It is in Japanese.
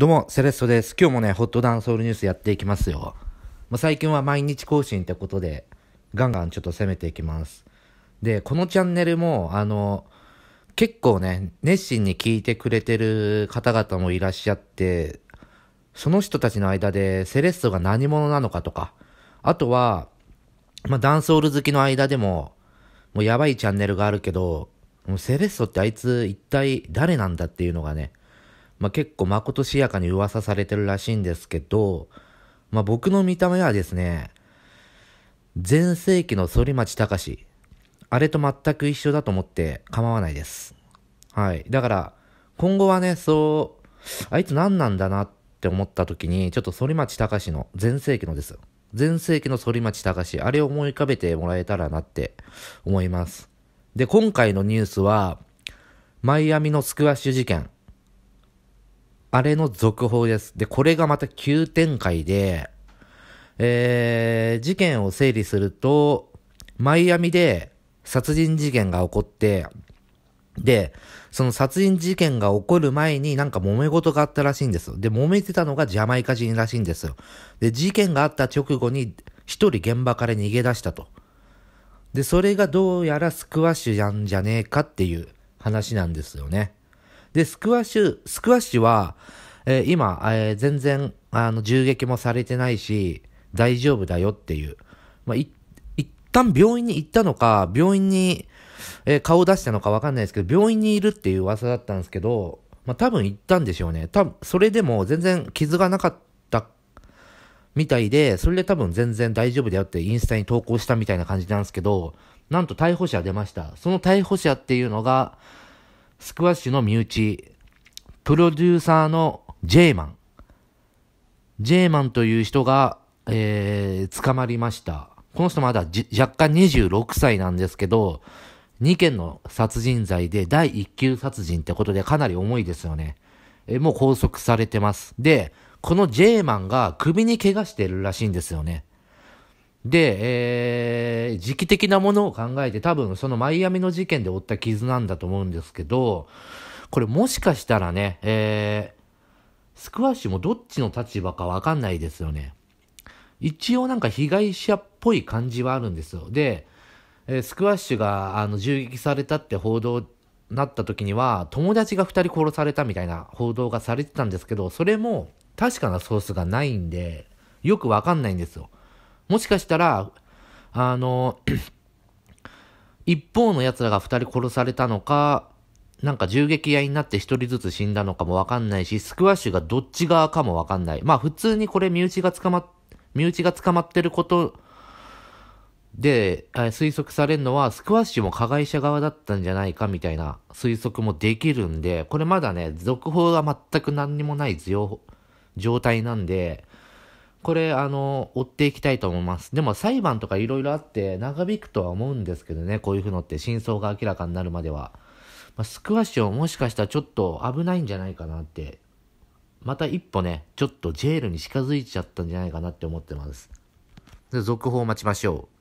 どうも、セレッソです。今日もね、ホットダンソールニュースやっていきますよ。まあ、最近は毎日更新ってことで、ガンガンちょっと攻めていきます。で、このチャンネルも、あの、結構ね、熱心に聞いてくれてる方々もいらっしゃって、その人たちの間でセレッソが何者なのかとか、あとは、まあ、ダンソール好きの間でも、もうやばいチャンネルがあるけど、もうセレッソってあいつ一体誰なんだっていうのがね、まあ、結構まことしやかに噂されてるらしいんですけど、まあ、僕の見た目はですね、前世紀の反町隆史、あれと全く一緒だと思って構わないです。はい。だから、今後はね、そう、あいつ何なんだなって思った時に、ちょっと反町隆史の、前世紀のです。前世紀の反町隆史、あれを思い浮かべてもらえたらなって思います。で、今回のニュースは、マイアミのスクワッシュ事件。あれの続報です。で、これがまた急展開で、えー、事件を整理すると、マイアミで殺人事件が起こって、で、その殺人事件が起こる前になんか揉め事があったらしいんですで、揉めてたのがジャマイカ人らしいんですよ。で、事件があった直後に一人現場から逃げ出したと。で、それがどうやらスクワッシュじゃんじゃねえかっていう話なんですよね。で、スクワッシュ、スクワッシュは、えー、今、えー、全然、あの、銃撃もされてないし、大丈夫だよっていう。まあ、い、一旦病院に行ったのか、病院に、えー、顔出したのか分かんないですけど、病院にいるっていう噂だったんですけど、まあ、多分行ったんでしょうね。多分、それでも全然傷がなかったみたいで、それで多分全然大丈夫だよってインスタに投稿したみたいな感じなんですけど、なんと逮捕者出ました。その逮捕者っていうのが、スクワッシュの身内、プロデューサーの J マン。J マンという人が、えー、捕まりました。この人まだ若干26歳なんですけど、2件の殺人罪で第1級殺人ってことでかなり重いですよね。えもう拘束されてます。で、この J マンが首に怪我してるらしいんですよね。で、えー、時期的なものを考えて多分そのマイアミの事件で負った傷なんだと思うんですけど、これもしかしたらね、えー、スクワッシュもどっちの立場かわかんないですよね。一応なんか被害者っぽい感じはあるんですよ。で、えー、スクワッシュがあの銃撃されたって報道なった時には、友達が2人殺されたみたいな報道がされてたんですけど、それも確かなソースがないんで、よくわかんないんですよ。もしかしたら、あの、一方の奴らが二人殺されたのか、なんか銃撃屋になって一人ずつ死んだのかもわかんないし、スクワッシュがどっち側かもわかんない。まあ普通にこれ身内が捕まっ、身内が捕まってることで、推測されるのは、スクワッシュも加害者側だったんじゃないかみたいな推測もできるんで、これまだね、続報が全く何にもない状態なんで、これ、あの、追っていきたいと思います。でも裁判とか色々あって長引くとは思うんですけどね、こういうのって真相が明らかになるまでは。まあ、スクワッシュをもしかしたらちょっと危ないんじゃないかなって、また一歩ね、ちょっとジェールに近づいちゃったんじゃないかなって思ってます。で続報を待ちましょう。